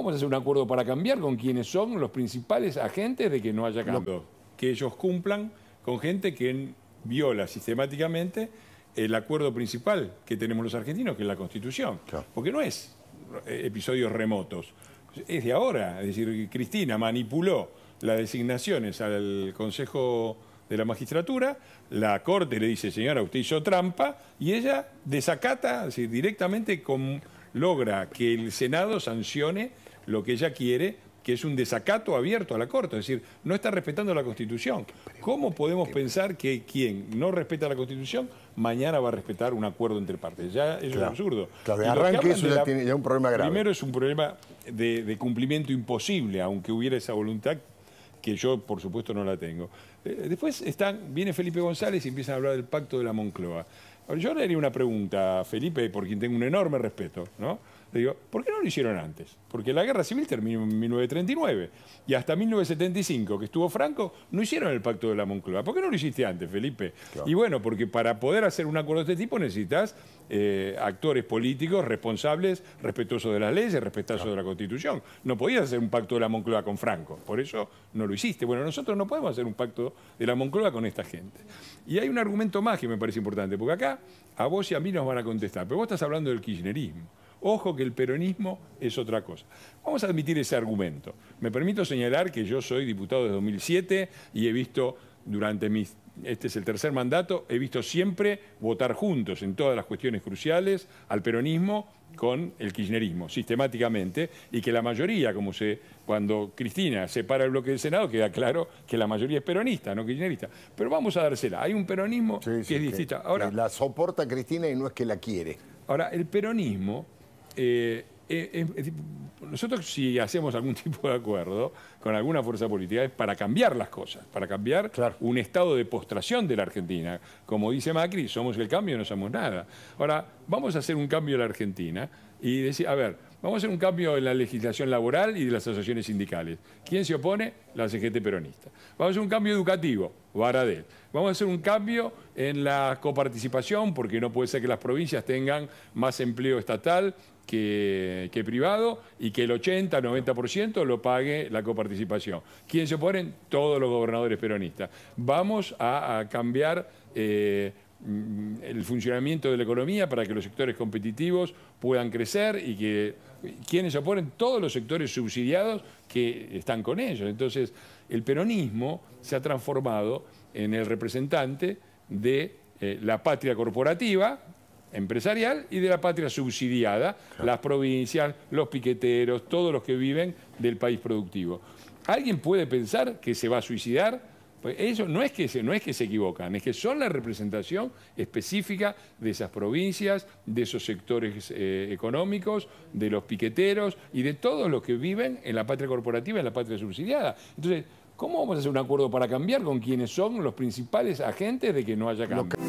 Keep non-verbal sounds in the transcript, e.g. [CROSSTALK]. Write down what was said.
vamos a hacer un acuerdo para cambiar con quienes son los principales agentes de que no haya cambio. Que ellos cumplan con gente que viola sistemáticamente el acuerdo principal que tenemos los argentinos, que es la Constitución. Porque no es eh, episodios remotos, es de ahora. Es decir, Cristina manipuló las designaciones al Consejo de la magistratura, la corte le dice, señora, usted hizo trampa, y ella desacata, es decir, directamente logra que el Senado sancione lo que ella quiere, que es un desacato abierto a la Corte, es decir, no está respetando la Constitución. ¿Cómo podemos pensar que quien no respeta la Constitución mañana va a respetar un acuerdo entre partes? Ya es un es absurdo. Claro, arranque eso ya un problema grave. Primero es un problema de, cumplimiento imposible, aunque hubiera esa voluntad que yo por supuesto no la tengo. Eh, después están, viene Felipe González y empiezan a hablar del pacto de la Moncloa. Yo le haría una pregunta a Felipe, por quien tengo un enorme respeto, ¿no? Le digo, ¿por qué no lo hicieron antes? Porque la guerra civil terminó en 1939 y hasta 1975, que estuvo Franco, no hicieron el pacto de la Moncloa. ¿Por qué no lo hiciste antes, Felipe? Y bueno, porque para poder hacer un acuerdo de este tipo necesitas eh, actores políticos responsables, respetuosos de las leyes, respetuosos de la Constitución. No podías hacer un pacto de la Moncloa con Franco, por eso no lo hiciste. Bueno, nosotros no podemos hacer un pacto de la Moncloa con esta gente. Y hay un argumento más que me parece importante, porque acá a vos y a mí nos van a contestar, pero vos estás hablando del kirchnerismo. Ojo que el peronismo es otra cosa. Vamos a admitir ese argumento. Me permito señalar que yo soy diputado desde 2007 y he visto durante mis este es el tercer mandato, he visto siempre votar juntos en todas las cuestiones cruciales al peronismo con el kirchnerismo, sistemáticamente, y que la mayoría, como se, cuando Cristina separa el bloque del Senado, queda claro que la mayoría es peronista, no kirchnerista. Pero vamos a dársela, hay un peronismo que es distinto. Ahora, la soporta Cristina y no es que la quiere. Ahora, el peronismo eh, eh, nosotros si hacemos algún [LAUGHS] tipo de acuerdo con alguna fuerza política es para cambiar las cosas, para cambiar un estado de postración de la Argentina. Como dice Macri, somos el cambio no somos nada. Ahora, vamos a hacer un cambio en la Argentina y decir, a ver, vamos a hacer un cambio en la legislación laboral y de las asociaciones sindicales. ¿Quién se opone? La CGT peronista. Vamos a hacer un cambio educativo, Baradel. Vamos a hacer un cambio en la coparticipación, porque no puede ser que las provincias tengan más empleo estatal que, privado y que el 80-90% lo pague la coparticipación. ¿Quién se oponen? Todos los gobernadores peronistas. Vamos a, cambiar eh, el funcionamiento de la economía para que los sectores competitivos puedan crecer y que quienes se oponen todos los sectores subsidiados que están con ellos. Entonces, el peronismo se ha transformado en el representante de eh, la patria corporativa, empresarial y de la patria subsidiada, las provincias, los piqueteros, todos los que viven del país productivo. ¿Alguien puede pensar que se va a suicidar? Pues eso no es, que se, no es que se equivocan, es que son la representación específica de esas provincias, de esos sectores eh, económicos, de los piqueteros y de todos los que viven en la patria corporativa, en la patria subsidiada. Entonces, ¿cómo vamos a hacer un acuerdo para cambiar con quienes son los principales agentes de que no haya cambio?